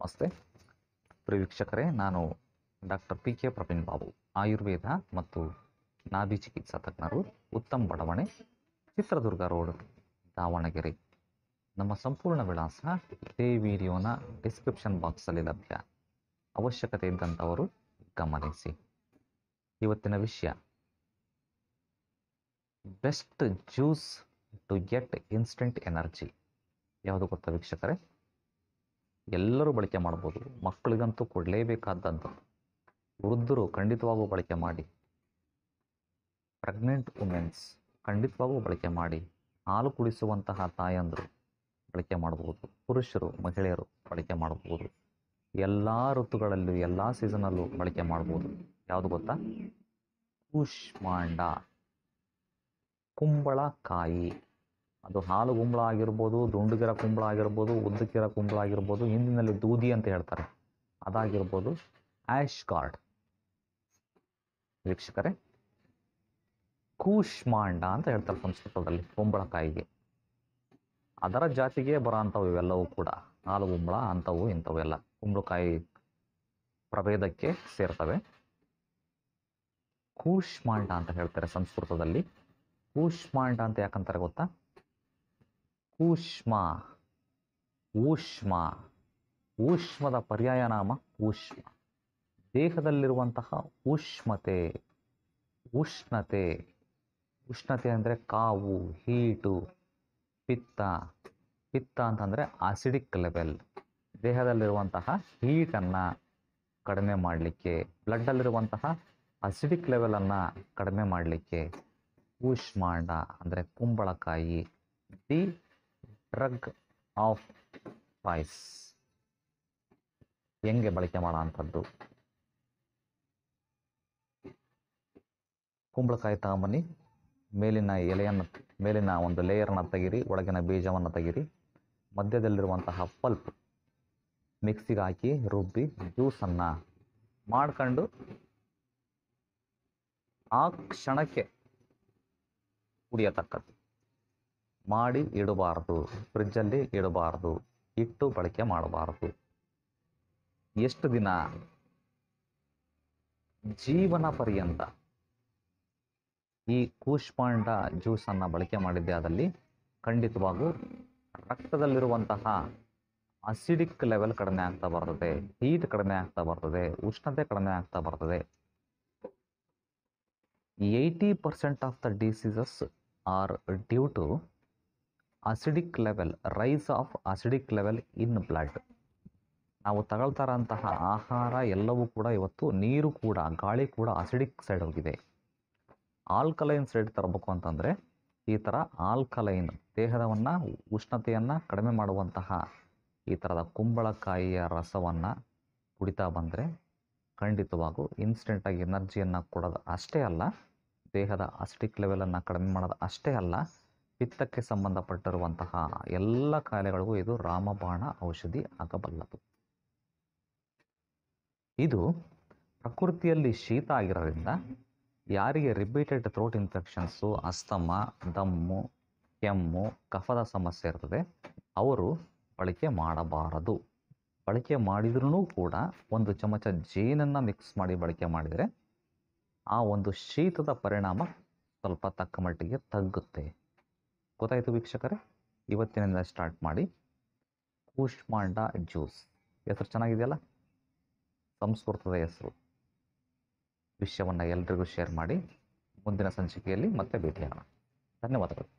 ನಮಸ್ತೆ ಪ್ರಿಯ ವೀಕ್ಷಕರೇ ನಾನು doctor P K Praveen Babu Ayurveda ಮತ್ತು ನಾಭಿ ಚಿಕಿತ್ಸಾ ತಜ್ಞರು ಉತ್ತಮ್ ಬಡಾವಣೆ ಚಿತ್ರದುರ್ಗ ರೋಡ್ ದಾವಣಗೆರೆ ನಮ್ಮ ಸಂಪೂರ್ಣ ವಿಳಾಸ ಇದೇ ವಿಡಿಯೋನ ಡಿಸ್ಕ್ರಿಪ್ಷನ್ ಬಾಕ್ಸಲ್ಲಿ ಲಭ್ಯ ಅವಶ್ಯಕತೆ ಇದ್ದಂಥವರು ಗಮನಿಸಿ ಇವತ್ತಿನ ವಿಷಯ best juice to get instant energy ಯಾವುದು ಗೊತ್ತಾ ವೀಕ್ಷಕರೇ ಎಲ್ಲರೂ ಬಳಕೆ ಮಾಡ್ಬೋದು ಮಕ್ಕಳಿಗಂತೂ ಕೊಡಲೇಬೇಕಾದಂಥದ್ದು ವೃದ್ಧರು ಖಂಡಿತವಾಗೂ ಬಳಕೆ ಮಾಡಿ ಪ್ರೆಗ್ನೆಂಟ್ ವುಮೆನ್ಸ್ ಖಂಡಿತವಾಗೂ ಬಳಕೆ ಮಾಡಿ ಹಾಲು ಕುಡಿಸುವಂತಹ ತಾಯಂದರು ಬಳಕೆ ಮಾಡಬಹುದು ಪುರುಷರು ಮಹಿಳೆಯರು ಬಳಕೆ ಮಾಡಬಹುದು ಎಲ್ಲ ಋತುಗಳಲ್ಲೂ ಎಲ್ಲ ಸೀಸನಲ್ಲೂ ಬಳಕೆ ಮಾಡ್ಬೋದು ಯಾವುದು ಗೊತ್ತಾ ಕುಷ್ಮಾಂಡ ಕುಂಬಳಕಾಯಿ ಅದು ಹಾಲು ಕುಂಬಳ ಆಗಿರ್ಬೋದು ದುಂಡುಗಿರ ಕುಂಬಳ ಆಗಿರ್ಬೋದು ಉದ್ದಕಿರ ಕುಂಬಳ ಆಗಿರ್ಬೋದು ಹಿಂದಿನಲ್ಲಿ ದೂದಿ ಅಂತ ಹೇಳ್ತಾರೆ ಅದಾಗಿರ್ಬೋದು ಆ್ಯಶ್ ಕಾರ್ಡ್ ವೀಕ್ಷಕರೇ ಕೂಶ್ಮಾಂಡ ಅಂತ ಹೇಳ್ತಾರೆ ಸಂಸ್ಕೃತದಲ್ಲಿ ಕುಂಬಳಕಾಯಿಗೆ ಅದರ ಜಾತಿಗೆ ಬರೋ ಅಂಥವು ಇವೆಲ್ಲವೂ ಕೂಡ ಹಾಲು ಕುಂಬಳ ಅಂಥವು ಇಂಥವು ಎಲ್ಲ ಕುಂಬಳಕಾಯಿ ಪ್ರಭೇದಕ್ಕೆ ಸೇರ್ತವೆ ಕೂಶ್ಮಾಂಡ ಅಂತ ಹೇಳ್ತಾರೆ ಸಂಸ್ಕೃತದಲ್ಲಿ ಕೂಶ್ಮಾಂಡ ಅಂತ ಯಾಕಂತಾರೆ ಗೊತ್ತಾ ಕೂಷ್ಮ ಊಷ್ಮ ಊಷ್ಮದ ಪರ್ಯಾಯ ನಾಮ ಊಷ್ಮ ದೇಹದಲ್ಲಿರುವಂತಹ ಉಷ್ಮತೆ ಉಷ್ಣತೆ ಉಷ್ಣತೆ ಅಂದರೆ ಕಾವು ಹೀಟು ಪಿತ್ತ ಪಿತ್ತ ಅಂತಂದರೆ ಆಸಿಡಿಕ್ ಲೆವೆಲ್ ದೇಹದಲ್ಲಿರುವಂತಹ ಹೀಟನ್ನು ಕಡಿಮೆ ಮಾಡಲಿಕ್ಕೆ ಬ್ಲಡ್ಡಲ್ಲಿರುವಂತಹ ಅಸಿಡಿಕ್ ಲೆವೆಲನ್ನು ಕಡಿಮೆ ಮಾಡಲಿಕ್ಕೆ ಊಷ್ಮಾಂಡ ಅಂದರೆ ಕುಂಬಳಕಾಯಿ ದಿ ಡ್ರಗ್ ಆಫ್ ಪಾಯ್ಸ್ ಹೆಂಗೆ ಬಳಕೆ ಮಾಡೋ ಕುಂಬಳಕಾಯಿ ತಗೊಂಬನ್ನಿ ಮೇಲಿನ ಎಲೆಯನ್ನು ಮೇಲಿನ ಒಂದು ಲೇಯರನ್ನು ತೆಗೀರಿ ಒಳಗಿನ ಬೀಜವನ್ನು ತೆಗೀರಿ ಮಧ್ಯದಲ್ಲಿರುವಂತಹ ಪಲ್ಪ್ ಮಿಕ್ಸಿಗೆ ಹಾಕಿ ರುಬ್ಬಿ ಜ್ಯೂಸನ್ನು ಮಾಡ್ಕೊಂಡು ಆ ಕ್ಷಣಕ್ಕೆ ಕುಡಿಯತಕ್ಕದ್ದು ಮಾಡಿ ಇಡಬಾರದು ಫ್ರಿಜ್ಜಲ್ಲಿ ಇಡಬಾರದು ಇಟ್ಟು ಬಳಕೆ ಮಾಡಬಾರದು ಎಷ್ಟು ದಿನ ಜೀವನ ಪರ್ಯಂತ ಈ ಕೂಷ್ಮಾಂಡ ಜ್ಯೂಸನ್ನು ಬಳಕೆ ಮಾಡಿದ್ದೆ ಅದರಲ್ಲಿ ಖಂಡಿತವಾಗೂ ರಕ್ತದಲ್ಲಿರುವಂತಹ ಅಸಿಡಿಕ್ ಲೆವೆಲ್ ಕಡಿಮೆ ಆಗ್ತಾ ಬರ್ತದೆ ಹೀಟ್ ಕಡಿಮೆ ಆಗ್ತಾ ಬರ್ತದೆ ಉಷ್ಣತೆ ಕಡಿಮೆ ಆಗ್ತಾ ಬರ್ತದೆ eighty percent of the diseases are due to acidic level rise of acidic level in blood ನಾವು ತಗೊಳ್ತಾರಂತಹ ಆಹಾರ ಎಲ್ಲವೂ ಕೂಡ ಇವತ್ತು ನೀರು ಕೂಡ ಗಾಳಿ ಕೂಡ ಅಸಿಡಿಕ್ ಸೈಡ್ ಹೋಗಿದೆ ಆಲ್ಕಲೈನ್ ಸೈಡ್ ತರಬೇಕು ಅಂತಂದರೆ ಈ ಥರ ಆಲ್ಕಲೈನ್ ದೇಹದವನ್ನು ಉಷ್ಣತೆಯನ್ನು ಕಡಿಮೆ ಮಾಡುವಂತಹ ಈ ಥರದ ಕುಂಬಳಕಾಯಿಯ ರಸವನ್ನು ಕುಡಿತಾ ಬಂದರೆ ಖಂಡಿತವಾಗೂ ಇನ್ಸ್ಟೆಂಟಾಗಿ ಎನರ್ಜಿಯನ್ನು ಕೊಡೋದು ಅಷ್ಟೇ ಅಲ್ಲ ದೇಹದ ಅಸಿಡಿಕ್ ಲೆವೆಲನ್ನು ಕಡಿಮೆ ಮಾಡೋದು ಅಷ್ಟೇ ಅಲ್ಲ ಪಿತ್ತಕ್ಕೆ ಸಂಬಂಧಪಟ್ಟಿರುವಂತಹ ಎಲ್ಲ ಕಾಯಿಲೆಗಳಿಗೂ ಇದು ರಾಮಬಾಣ ಔಷಧಿ ಆಗಬಲ್ಲದು ಇದು ಪ್ರಕೃತಿಯಲ್ಲಿ ಶೀತ ಆಗಿರೋದ್ರಿಂದ ಯಾರಿಗೆ ರಿಪೀಟೆಡ್ ಥ್ರೋಟ್ ಇನ್ಫೆಕ್ಷನ್ಸು ಅಸ್ತಮ ದಮ್ಮು ಕೆಮ್ಮು ಕಫದ ಸಮಸ್ಯೆ ಇರ್ತದೆ ಅವರು ಬಳಕೆ ಮಾಡಬಾರದು ಬಳಕೆ ಮಾಡಿದ್ರೂ ಕೂಡ ಒಂದು ಚಮಚ ಜೇನನ್ನು ಮಿಕ್ಸ್ ಮಾಡಿ ಬಳಕೆ ಮಾಡಿದರೆ ಆ ಒಂದು ಶೀತದ ಪರಿಣಾಮ ಸ್ವಲ್ಪ ತಕ್ಕ ಮಟ್ಟಿಗೆ ತಗ್ಗುತ್ತೆ ಗೊತ್ತಾಯಿತು ವೀಕ್ಷಕರೇ ಇವತ್ತಿನಿಂದ ಸ್ಟಾರ್ಟ್ ಮಾಡಿ ಕೂಷ್ಮಾಂಡ ಜ್ಯೂಸ್ ಹೆಸರು ಚೆನ್ನಾಗಿದೆಯಲ್ಲ ಸಂಸ್ಕೃತದ ಹೆಸರು ವಿಷಯವನ್ನು ಎಲ್ರಿಗೂ ಶೇರ್ ಮಾಡಿ ಮುಂದಿನ ಸಂಚಿಕೆಯಲ್ಲಿ ಮತ್ತೆ ಭೇಟಿಯಾಗೋಣ ಧನ್ಯವಾದಗಳು